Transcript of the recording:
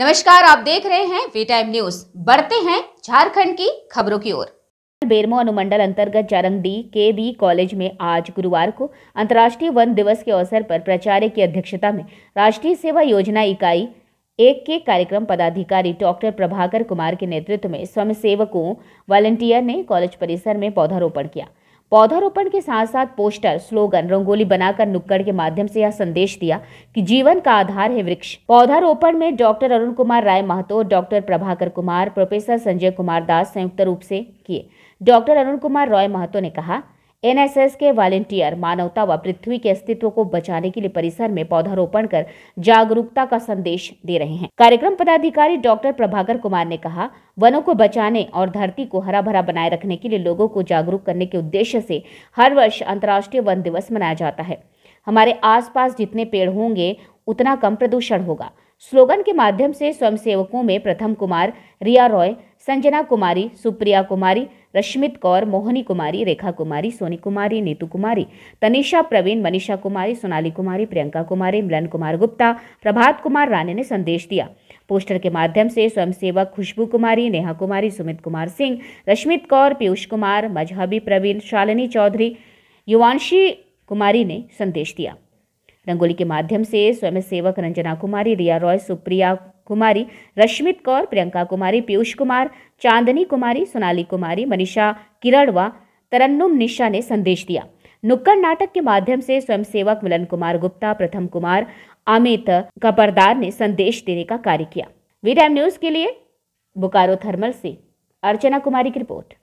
नमस्कार आप देख रहे हैं वी टाइम न्यूज बढ़ते हैं झारखंड की खबरों की ओर बेरमो अनुमंडल अंतर्गत जारंगडी के बी कॉलेज में आज गुरुवार को अंतर्राष्ट्रीय वन दिवस के अवसर पर प्राचार्य की अध्यक्षता में राष्ट्रीय सेवा योजना इकाई एक के कार्यक्रम पदाधिकारी डॉक्टर प्रभाकर कुमार के नेतृत्व में सेवकों वॉलंटियर ने कॉलेज परिसर में पौधारोपण किया पौधारोपण के साथ साथ पोस्टर स्लोगन रंगोली बनाकर नुक्कड़ के माध्यम से यह संदेश दिया कि जीवन का आधार है वृक्ष पौधारोपण में doctor Arun Kumar Rai Mahato doctor Prabhakar Kumar professor Sanjay Kumar Das संयुक्त रूप से किए डॉक्टर अरुण कुमार रॉय महतो ने कहा एनएसएस के वॉलेंटियर मानवता व पृथ्वी के अस्तित्व को बचाने के लिए परिसर में पौधारोपण कर जागरूकता का संदेश दे रहे हैं कार्यक्रम पदाधिकारी डॉक्टर प्रभाकर कुमार ने कहा वनों को बचाने और धरती को हरा भरा बनाए रखने के लिए लोगों को जागरूक करने के उद्देश्य से हर वर्ष अंतर्राष्ट्रीय वन दिवस मनाया जाता है हमारे आसपास जितने पेड़ होंगे उतना कम प्रदूषण होगा स्लोगन के माध्यम से स्वयंसेवकों में प्रथम कुमार रिया रॉय संजना कुमारी सुप्रिया कुमारी रश्मित कौर मोहनी कुमारी रेखा कुमारी सोनी कुमारी नीतू कुमारी तनिषा प्रवीण मनीषा कुमारी सोनाली कुमारी प्रियंका कुमारी मिलन कुमार गुप्ता प्रभात कुमार राणे ने संदेश दिया पोस्टर के माध्यम से स्वयंसेवक खुशबू कुमारी नेहा कुमारी सुमित कुमार सिंह रश्मित कौर पीयूष कुमार मजहबी प्रवीण शालिनी चौधरी युवांशी कुमारी ने संदेश दिया रंगोली के माध्यम से स्वयंसेवक रंजना कुमारी रिया रॉय सुप्रिया कुमारी रश्मित कौर प्रियंका कुमारी पीयूष कुमार चांदनी कुमारी सोनाली कुमारी मनीषा किरणवा तरन्नुम निशा ने संदेश दिया नुक्कड़ नाटक के माध्यम से स्वयंसेवक मिलन कुमार गुप्ता प्रथम कुमार अमित कपरदार ने संदेश देने का कार्य किया वी टाइम न्यूज के लिए बोकारो थर्मल से अर्चना कुमारी की रिपोर्ट